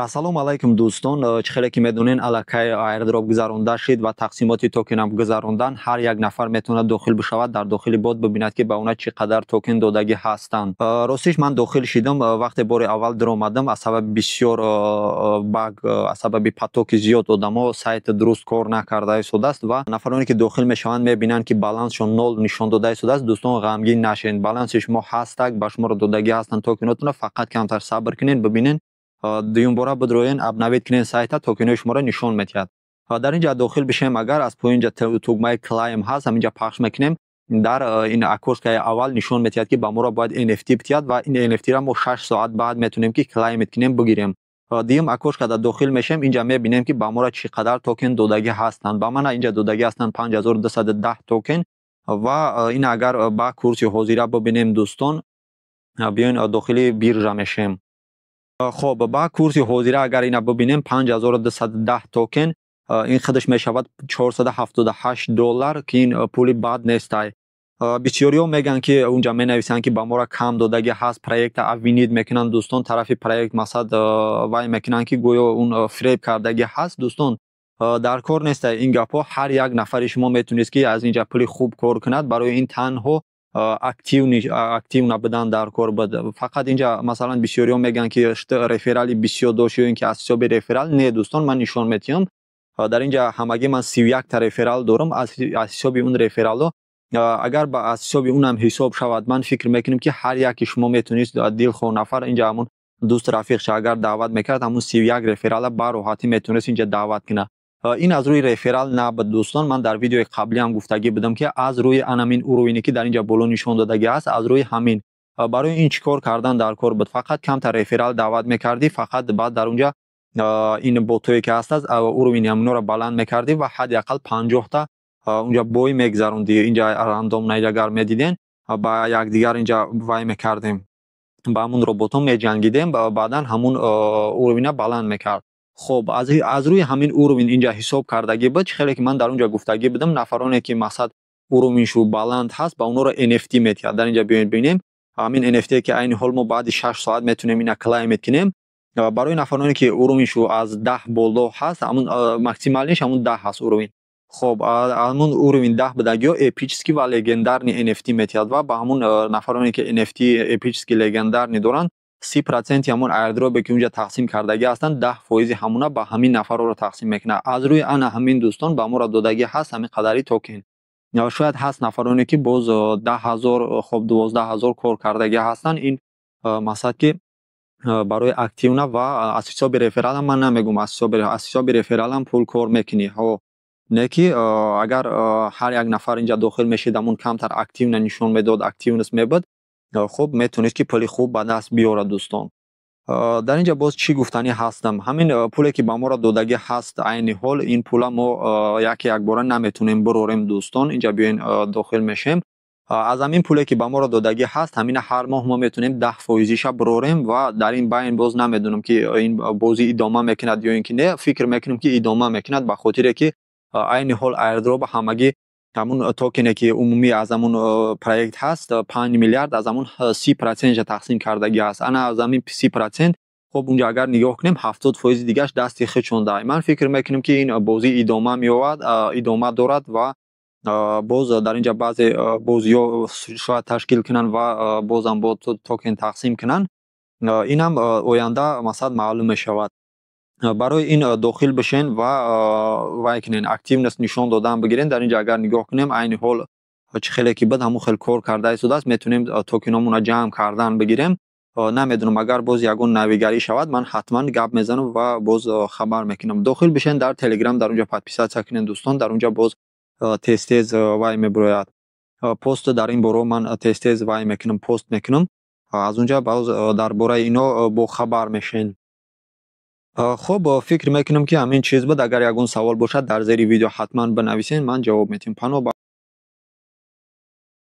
ассалому алайкум дӯстон э, чӣ хеле ки медонен аллакай аирдроп гузаронда шид ва тақсимоти токенам гузарондан ҳар як нафар метавонад дохил бишавад дар дохили бод бубинад ки ба она чӣ қадар токен додагӣ ҳастанд э, ростиш ман дохил шидам э, вақте бори аввал даромадам аз сабаби бисёр баг аз сабаби патоки зиёд одамо сайт дуруст кор накарда истодааст ва нафароне ки дохил мешаванд мебинанд ки балансшон нол нишон дода истодааст дӯстон ғамгин нашед баланси шумо ҳастак ба шуморо додагӣ ҳастанд токенотона фақат камтар сабр кунед бубинед дуюмбора бидроен обновид кунем сайта то ки ино шуморо нишон медиҳад ва дар инҷа дохил бишем агар аз поинҷа тугмаи клайм ҳаст ҳаминҷа пахш мекунем дар ин акурскаи аввал нишон медиҳад ки ба моро бояд нфт битиҳад ва ин нфтро мо шаш соат баъд метунем ки клаймед кунем бигирем дуюм акошка да дохил мешавем инҷа мебинем ки ба мора чӣ қадар токен додагӣ ҳастанд ба мана инҷа додагӣ ҳастанд 5210 токен ва ин агар ба курси ҳозира бибинем дӯстон биёен дохили биржа мешавем хоб ба курси ҳозира агар ина бубинем 5210 токен ин қадаш мешавад 478 доллар ки ин пули бад нестай бисёриҳо меганд ки унҷа менависанд ки ба мора кам додаги ҳаст проекта авинид мекунанд дӯстон тарафи проект масад вай мекунанд ки гӯё ун фреб кардаги ҳаст дӯстон дар кор нестай ин гапҳо ҳар як нафари шумо метонист ки аз инҷа пули хуб кор кунад барои ин танҳо актив актив набудан дар кор фақат инҷа масалан бисёриҳо мегӯянд ки рефералӣ бисёр дошт ё ин ки аз ҳисоби реферал не дӯстон ман нишон медиҳам дар инҷа ҳамагӣ ман сию якта реферал дорам аз ҳисоби он рефералҳо агар аз ҳисоби унам ҳисоб шавад ман фикр мекунам ки ҳар яке шумо метонист дилхо нафар инҷа ҳамун дӯст рафиқша агар даъват мекард ҳамун сию як реферала бароҳатӣ метонист инҷа даъват кунад Э, ин аз рӯи реферал на ба дӯстон ман дар видеои қаблиам гуфтагӣ будам ки аз рӯи анамин уруине ки дар инҷа боло нишон додаги аст аз рӯи ҳамин э, барои ин чӣ кор кардан дар кор буд фақат камтар реферал даъват мекардӣ фақат баъд дар унҷа э, ин ботое ки ҳастаст уруини ҳаминоро баланд мекардӣ ва ҳадди ақал панҷоҳта унҷа бой мегзарондӣ инҷа рандом наҷагар медидем ба якдигар инҷа вай мекардем ба ҳамун роботҳо меҷангидем баъдан ҳамун уруина баланд мекард хуб аз рӯи ҳамин урумин инҷа ҳисоб кардагӣ буд чӣ хеле ки ман дар унҷа гуфтагӣ будам нафароне ки мақсад урумишу баланд ҳаст ба онҳоро нфт метиҳад дар инҷа бибинем ҳамин нфте ки айни ҳол мо баъди шаш соат метунем ина клаймет кунем барои нафароне ки урумишу аз даҳ боло ҳаст амн максималиш ҳамун даҳ ҳаст урумин хуб ҳамун урумин даҳ будагиё эпический ва легендарни нфт метиҳад ва ба ҳамун нафароне ки нфт эпический легендарни доранд си проценти ҳамон аирдропе ки унҷа тақсим кардагӣ ҳастанд даҳ фоизи ҳамона ба ҳамин нафароро тақсим мекунад аз рӯи ана ҳамин дӯстон ба мора додагӣ ҳаст ҳамин қадари токен шояд ҳаст нафароне ки боз э, даҳазор э, хоб дувоздаҳазор кор кардагӣ ҳастанд ин э, мақсад ки барои активна ва аз ҳисоби рефералам ман намегӯм аз ҳисоби рефералам пул кор мекунӣ о не ки агар ҳар як нафар инҷа дохил мешид ҳамон камтар активна нишон медод активнес мебуд Э, хуб метавонед ки пули хуб ба даст биёрад дӯстон э, дар инҷа боз чӣ гуфтанӣ ҳастам ҳамин э, пуле ки ба мора додагӣ ҳаст айни ҳол ин пула мо яке якбора наметунем бурорем дӯстон инҷа биёен дохил мешем аз ҳамин пуле ки ба моро додагӣ ҳаст ҳамина ҳар моҳ мо метунем даҳ фоизиша бурорем ва дар ин байн боз намедонам ки ин бозӣ идома мекунад ё ин ки не фикр мекунем ки идома мекунад ба хотире ки айни ҳол аирдроба ҳамагӣ ҳамун э, токене ки умуми аз ҳамун э, проект ҳаст э, панҷ миллиард аз ҳамун си процентша тақсим кардаги аст ана аз ҳамин си процент хуб унҷо агар нигоҳ кунем ҳафтод фоизи дигааш дасти хичонда ман фикр мекунем ки ин бозӣ идома меёвад идома дорад ва боз дар инҷа баъзе бозиҳо шояд ташкил кунанд ва бозам бо токен тақсим кунанд инам оянда масад маълум мешавад барои ин э, дохил бишен ва э, вай кунен активнес нишон додан бигирен дар инҷо агар нигоҳ кунем айни ҳол э, чӣ хеле ки бад ҳамун хел кор карда истодааст метунем токиномона ҷамъ кардан бигирем намедонам агар боз ягон навигарӣ шавад ман ҳатман гап мезанам ва боз хабар мекунам дохил бишен дар телеграм дар унҷо подписатсия кунен дӯстон дар унҷо боз тестез вай мебирояд пост дар ин боро ман тестез вай мекунам пост мекунам аз унҷа боз дар бораи ино бохабар мешавем хуб фикр мекунам ки ҳамин чиз буд агар ягон савол бошад дар зери видео ҳатман бинависен ман ҷавоб медиҳам панобар